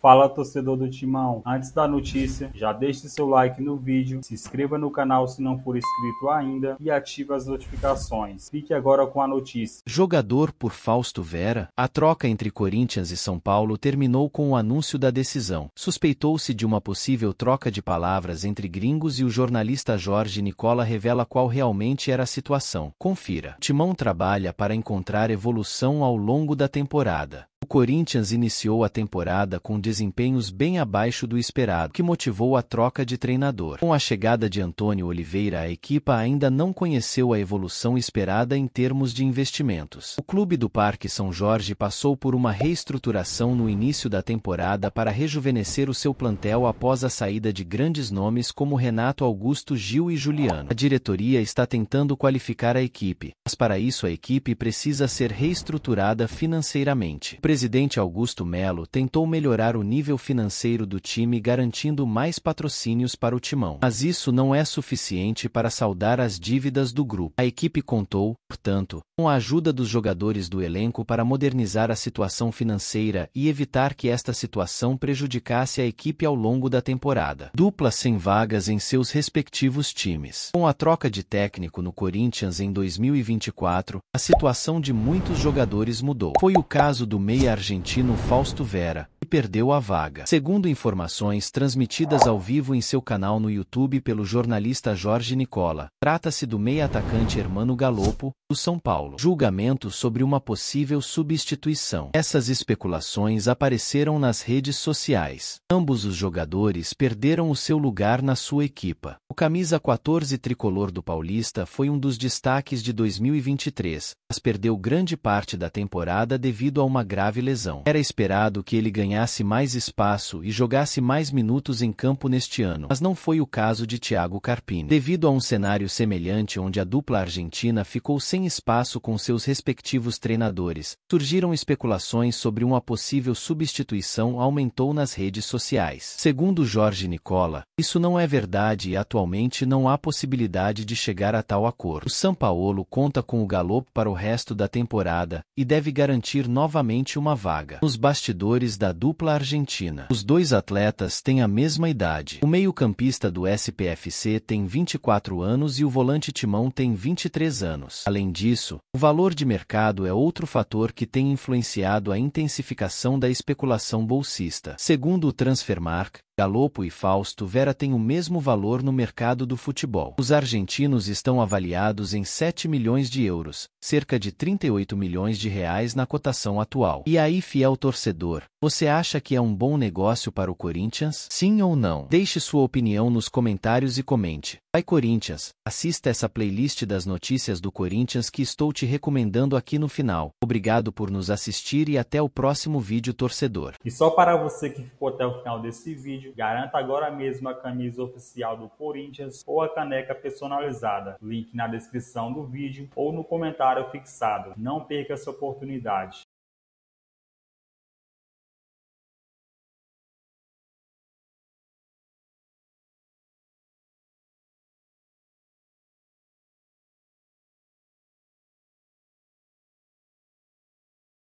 Fala torcedor do Timão, antes da notícia, já deixe seu like no vídeo, se inscreva no canal se não for inscrito ainda e ative as notificações. Fique agora com a notícia. Jogador por Fausto Vera, a troca entre Corinthians e São Paulo terminou com o anúncio da decisão. Suspeitou-se de uma possível troca de palavras entre gringos e o jornalista Jorge Nicola revela qual realmente era a situação. Confira. Timão trabalha para encontrar evolução ao longo da temporada. Corinthians iniciou a temporada com desempenhos bem abaixo do esperado, que motivou a troca de treinador. Com a chegada de Antônio Oliveira, a equipa ainda não conheceu a evolução esperada em termos de investimentos. O clube do Parque São Jorge passou por uma reestruturação no início da temporada para rejuvenescer o seu plantel após a saída de grandes nomes como Renato Augusto Gil e Juliano. A diretoria está tentando qualificar a equipe, mas para isso a equipe precisa ser reestruturada financeiramente. O presidente Augusto Melo tentou melhorar o nível financeiro do time garantindo mais patrocínios para o timão. Mas isso não é suficiente para saldar as dívidas do grupo. A equipe contou, portanto, com a ajuda dos jogadores do elenco para modernizar a situação financeira e evitar que esta situação prejudicasse a equipe ao longo da temporada. Dupla sem vagas em seus respectivos times. Com a troca de técnico no Corinthians em 2024, a situação de muitos jogadores mudou. Foi o caso do meia argentino Fausto Vera perdeu a vaga. Segundo informações transmitidas ao vivo em seu canal no YouTube pelo jornalista Jorge Nicola, trata-se do meia-atacante Hermano Galopo, do São Paulo. Julgamento sobre uma possível substituição. Essas especulações apareceram nas redes sociais. Ambos os jogadores perderam o seu lugar na sua equipa. O camisa 14 tricolor do Paulista foi um dos destaques de 2023, mas perdeu grande parte da temporada devido a uma grave lesão. Era esperado que ele ganhasse ganhasse mais espaço e jogasse mais minutos em campo neste ano. Mas não foi o caso de Thiago Carpini. Devido a um cenário semelhante onde a dupla argentina ficou sem espaço com seus respectivos treinadores, surgiram especulações sobre uma possível substituição aumentou nas redes sociais. Segundo Jorge Nicola, isso não é verdade e atualmente não há possibilidade de chegar a tal acordo. O São Paulo conta com o galope para o resto da temporada e deve garantir novamente uma vaga. Nos bastidores da dupla dupla argentina. Os dois atletas têm a mesma idade. O meio-campista do SPFC tem 24 anos e o volante Timão tem 23 anos. Além disso, o valor de mercado é outro fator que tem influenciado a intensificação da especulação bolsista. Segundo o Transfermarkt, Galopo e Fausto Vera têm o mesmo valor no mercado do futebol. Os argentinos estão avaliados em 7 milhões de euros, cerca de 38 milhões de reais na cotação atual. E aí, fiel torcedor, você acha que é um bom negócio para o Corinthians? Sim ou não? Deixe sua opinião nos comentários e comente. Vai Corinthians, assista essa playlist das notícias do Corinthians que estou te recomendando aqui no final. Obrigado por nos assistir e até o próximo vídeo torcedor. E só para você que ficou até o final desse vídeo, vídeo. Garanta agora mesmo a camisa oficial do Corinthians ou a caneca personalizada. Link na descrição do vídeo ou no comentário fixado. Não perca essa oportunidade.